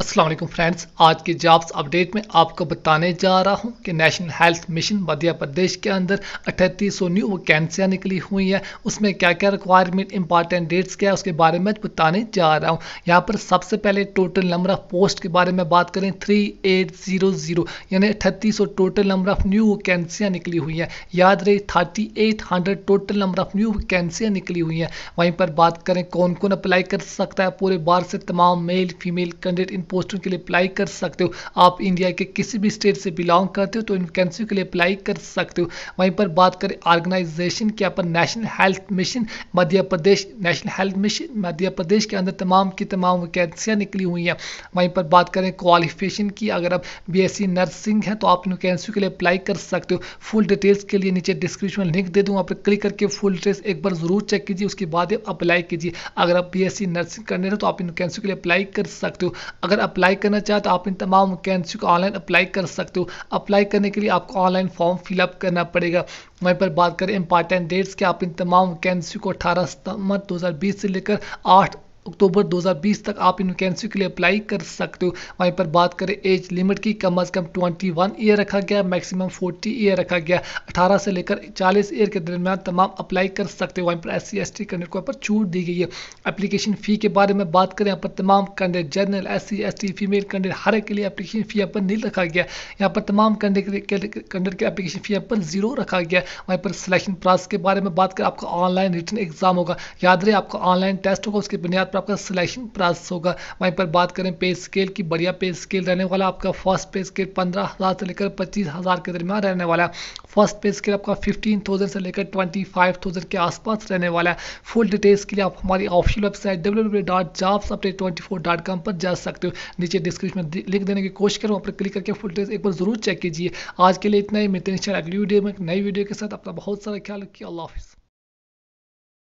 Aslam friends आज के jobs update में आपको बताने जा रहा हूँ कि national health mission Madhya Pradesh के अंदर अठतीस सौ न्यू वैकेंसियाँ निकली हुई हैं उसमें क्या क्या रिक्वायरमेंट इंपॉर्टेंट डेट्स क्या है उसके बारे में बताने जा रहा हूँ यहाँ पर सबसे पहले टोटल नंबर ऑफ पोस्ट के बारे में बात करें थ्री एट ज़ीरो ज़ीरो यानी अठतीस सौ टोटल नंबर ऑफ न्यू वैकेंसियाँ निकली हुई हैं याद रही thirty eight hundred total number of new वैकेंसियाँ निकली हुई हैं वहीं पर बात करें कौन कौन अप्लाई कर सकता है पूरे बार से तमाम मेल फीमेल कैंडिडेट पोस्टों के लिए अप्लाई कर सकते हो आप इंडिया के किसी भी स्टेट से बिलोंग करते हो तो इन वैकेंसी के लिए अप्लाई कर सकते हो वहीं पर बात करें ऑर्गेनाइजेशन की अपन national health mission Madhya Pradesh national health mission Madhya Pradesh के अंदर तमाम की तमाम वैकेंसियाँ निकली हुई हैं वहीं पर बात करें क्वालिफिकेशन की अगर आप बी नर्सिंग हैं तो आप इन वैकेंसी के लिए अप्लाई कर सकते हो फुल डिटेल्स के लिए नीचे डिस्क्रिप्शन में लिंक दे दूँ आप क्लिक करके फुल डिटेल्स एक बार ज़रूर चेक कीजिए उसके बाद अप्लाई कीजिए अगर आप बी नर्सिंग करने रहे तो आप इन वैकेंसी के लिए अप्लाई कर सकते हो अगर अगर अप्लाई करना चाहे तो आप इन तमाम वैकेंसी को ऑनलाइन अप्लाई कर सकते हो अप्लाई करने के लिए आपको ऑनलाइन फॉर्म फिलअप करना पड़ेगा वहीं पर बात करें इंपॉर्टेंट डेट्स के आप इन तमाम वैकेंसी को अठारह सितंबर 2020 से लेकर 8 अक्टूबर 2020 तक आप इन वैकेंसी के लिए अप्लाई कर सकते हो वहीं पर बात करें एज लिमिट की कम अज़ कम 21 ईयर रखा गया मैक्सिमम 40 ईयर रखा गया 18 से लेकर 40 ईयर के दरमियान तमाम अप्लाई कर सकते हो वहीं पर S C S T candidate को यहाँ पर छूट दी गई है अपलीकेशन फ़ी के बारे में बात करें यहाँ पर तमाम candidate general S C S T female candidate हर एक के लिए एप्लीकेशन फ़ी यहाँ पर नहीं रखा गया यहाँ पर तमाम कैंडिडेट के अपलीकेशन फ़ी यहाँ पर जीरो रखा गया वहीं पर सिलेक्शन प्रोसेस के बारे में बात करें आपका ऑनलाइन रिटर्न एग्जाम होगा याद रहे आपका ऑनलाइन टेस्ट होगा उसकी बुनियाद पर आपका सिलेक्शन प्राइस होगा वहीं पर बात करें पे स्केल की बढ़िया पे स्केल रहने वाला आपका फर्स्ट पे स्केल पंद्रह हज़ार से लेकर पच्चीस हज़ार के दरमियान रहने वाला है फर्स्ट पे स्केल आपका फिफ्टीन थाउजेंड से लेकर ट्वेंटी फाइव थाउजेंड के आसपास रहने वाला है फुल डिटेल्स के लिए आप हमारी official website W W dot jobs update twenty four dot com पर जा सकते हो नीचे डिस्क्रिप्शन में लिंक देने की कोशिश करूँ वहाँ पर क्लिक करके फुल डिटेल्स एक बार ज़रूर चेक कीजिए आज के लिए इतना ही मित्र अगली वीडियो में एक नई वीडियो के साथ अपना बहुत सारा ख्याल रखिए अल्लाह हाफिज़